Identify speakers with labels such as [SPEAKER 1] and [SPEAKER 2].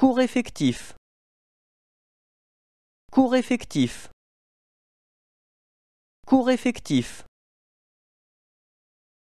[SPEAKER 1] Cours effectif. Cours effectif. Cours effectif.